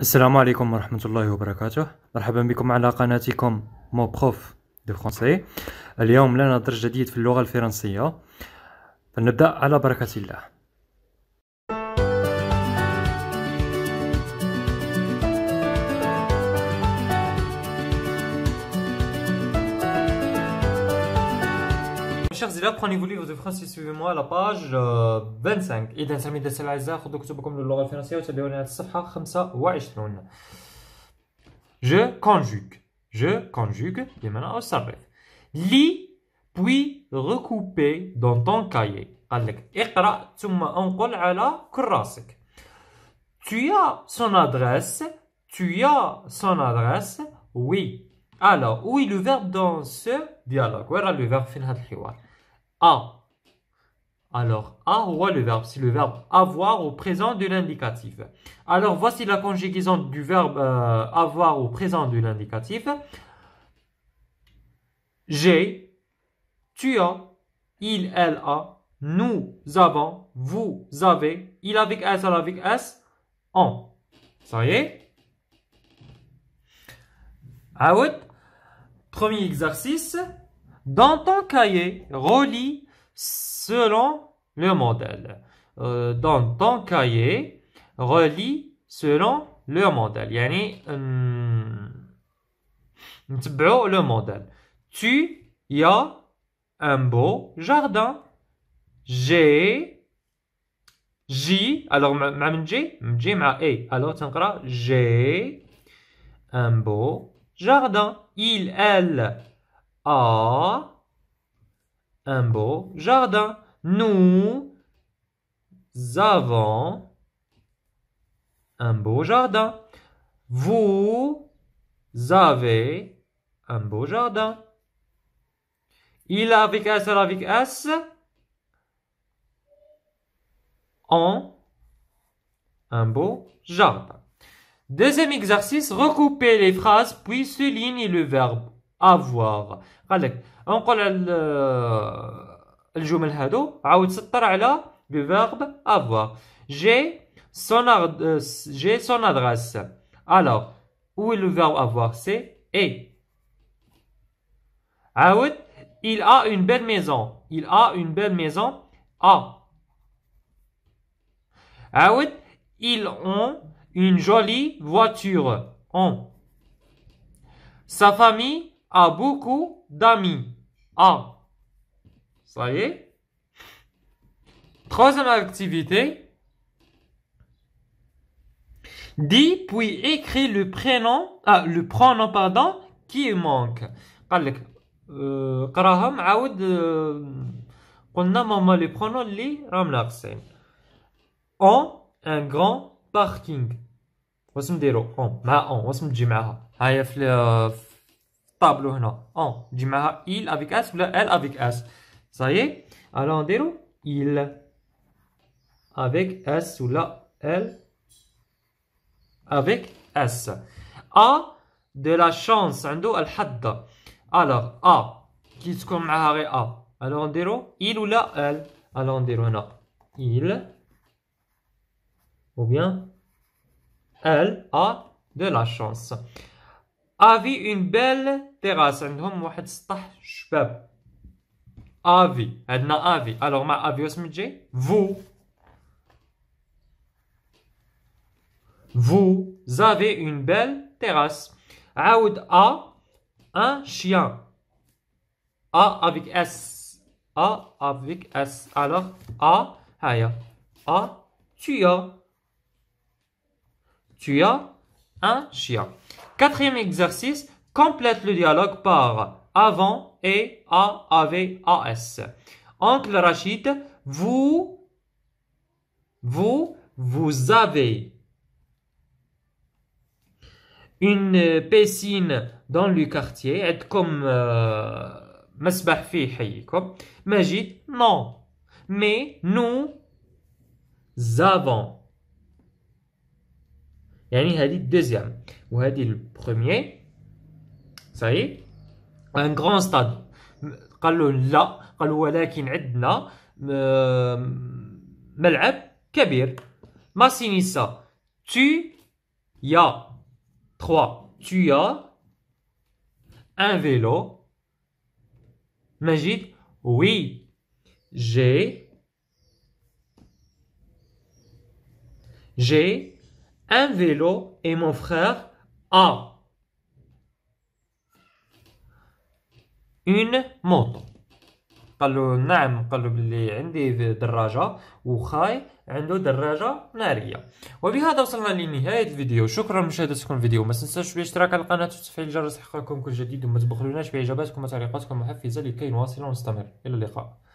السلام عليكم ورحمة الله وبركاته مرحبا بكم على قناتكم مو بخوف دو فرونسي اليوم لنا درس جديد في اللغة الفرنسية فنبدأ على بركة الله chers élèves, prenez vos livres de français, suivez-moi à la page 25. إذا سامي الدرس الأعزاء خذوا كتبكم للغة الفرنسية وتابعوني la page 25. Je conjugue. Je conjugue. بمعنى أصرف. Lis puis recouper dans ton cahier. قال tu m'as ثم انقل la كراسك. Tu as son adresse. Tu as son adresse. Oui. Alors, où est le verbe dans ce dialogue Où est le verbe fin de a. Alors, a roi le verbe. C'est le verbe avoir au présent de l'indicatif. Alors, voici la conjugaison du verbe euh, avoir au présent de l'indicatif. J'ai, tu as, il, elle a, nous avons, vous avez, il avec S, elle avec S, on. Ça y est Premier exercice dans ton cahier, relis selon le modèle. Euh, dans ton cahier, relis selon le modèle. Yani, euh, le modèle. Tu y as un beau jardin. J'ai J alors J e. alors j'ai un beau jardin. Il elle a un beau jardin. Nous avons un beau jardin. Vous avez un beau jardin. Il a avec S, elle avec S. En un beau jardin. Deuxième exercice, recoupez les phrases puis soulignez le verbe AVOIR قال لك نقول le هادو عاود سطر على بفيرب جي son, euh, j'ai son adresse. Alors, où est le verbe avoir C'est et. il a une belle maison. Il a une belle maison. A. Il ils ont une jolie voiture. en Sa famille a beaucoup d'amis. A. Ça y est. Troisième activité. Dis puis écrit le prénom, ah, le pronom, pardon, qui manque. Allez, euh, Karaham, Aoud, on euh, a maman le pronom, li, on A un grand parking. On va se dire, on va se parking. on va se dire, on va se dire, tableau là, on oh, dit il avec s la elle avec s ça y est alors on dit il avec s ou la elle avec s a de la chance le الحظ alors a qu'est-ce qu'on a غير a alors on dit il ou la elle alors on هنا il ou bien elle a de la chance Avi une belle terrasse. Avi. Avi. Alors, ma avion, M.J. Vous. Vous avez une belle terrasse. Audi A. Un chien. A avec S. A avec S. Alors, A. Aia. A. Tu as. Tu as un hein? chien. Quatrième exercice, complète le dialogue par avant et a, av, as. Oncle Rachid, vous, vous, vous avez une piscine dans le quartier, comme mais في حيكم. Majid, non. Mais nous avons يعني هذه الدوزيام وهذه البروميير صحيح ان غران ستاد قال له لا قال non. ولكن عندنا ملعب كبير ماسينيسا tu y as trois tu as un vélo Majid oui j'ai j'ai un vélo et mon frère a une moto قال له نعم قال له بلي عندي دراجة وخاي عنده دراجة نارية وبهذا وصلنا لنهاية الفيديو شكرا لمشاهدتكم الفيديو ما تنساوش بالاشتراك على القناة وتفعيل الجرس ليحققكم كل جديد وما تبخلوناش بإجاباتكم وتعليقاتكم المحفزة لكي نواصل ونستمر إلى اللقاء